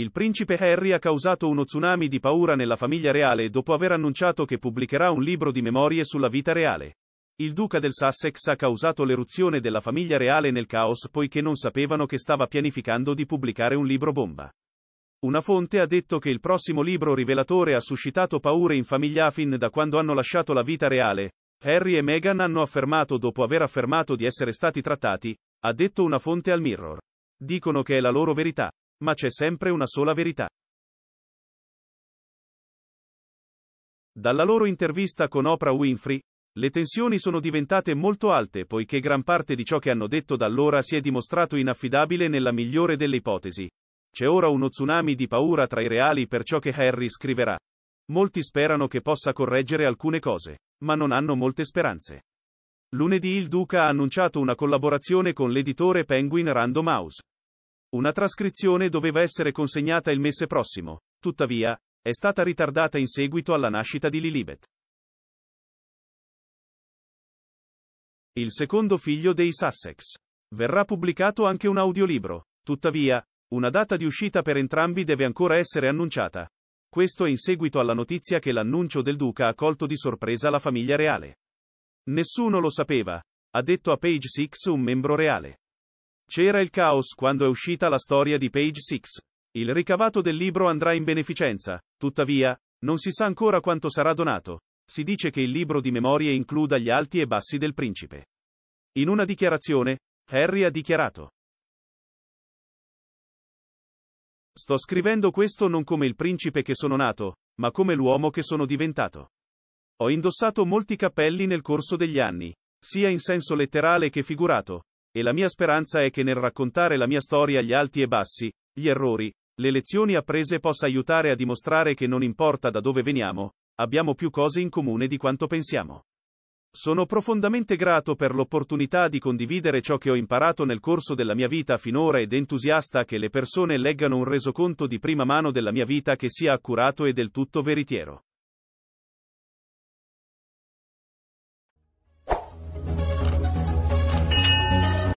Il principe Harry ha causato uno tsunami di paura nella famiglia reale dopo aver annunciato che pubblicherà un libro di memorie sulla vita reale. Il duca del Sussex ha causato l'eruzione della famiglia reale nel caos poiché non sapevano che stava pianificando di pubblicare un libro bomba. Una fonte ha detto che il prossimo libro rivelatore ha suscitato paure in famiglia fin da quando hanno lasciato la vita reale. Harry e Meghan hanno affermato dopo aver affermato di essere stati trattati, ha detto una fonte al Mirror. Dicono che è la loro verità. Ma c'è sempre una sola verità. Dalla loro intervista con Oprah Winfrey, le tensioni sono diventate molto alte poiché gran parte di ciò che hanno detto da allora si è dimostrato inaffidabile nella migliore delle ipotesi. C'è ora uno tsunami di paura tra i reali per ciò che Harry scriverà. Molti sperano che possa correggere alcune cose, ma non hanno molte speranze. Lunedì il Duca ha annunciato una collaborazione con l'editore Penguin Random House. Una trascrizione doveva essere consegnata il mese prossimo, tuttavia, è stata ritardata in seguito alla nascita di Lilibet. Il secondo figlio dei Sussex. Verrà pubblicato anche un audiolibro, tuttavia, una data di uscita per entrambi deve ancora essere annunciata. Questo è in seguito alla notizia che l'annuncio del duca ha colto di sorpresa la famiglia reale. Nessuno lo sapeva, ha detto a Page 6 un membro reale. C'era il caos quando è uscita la storia di Page 6. Il ricavato del libro andrà in beneficenza, tuttavia, non si sa ancora quanto sarà donato. Si dice che il libro di memorie includa gli alti e bassi del principe. In una dichiarazione, Harry ha dichiarato. Sto scrivendo questo non come il principe che sono nato, ma come l'uomo che sono diventato. Ho indossato molti cappelli nel corso degli anni, sia in senso letterale che figurato, e la mia speranza è che nel raccontare la mia storia gli alti e bassi, gli errori, le lezioni apprese possa aiutare a dimostrare che non importa da dove veniamo, abbiamo più cose in comune di quanto pensiamo. Sono profondamente grato per l'opportunità di condividere ciò che ho imparato nel corso della mia vita finora ed entusiasta che le persone leggano un resoconto di prima mano della mia vita che sia accurato e del tutto veritiero.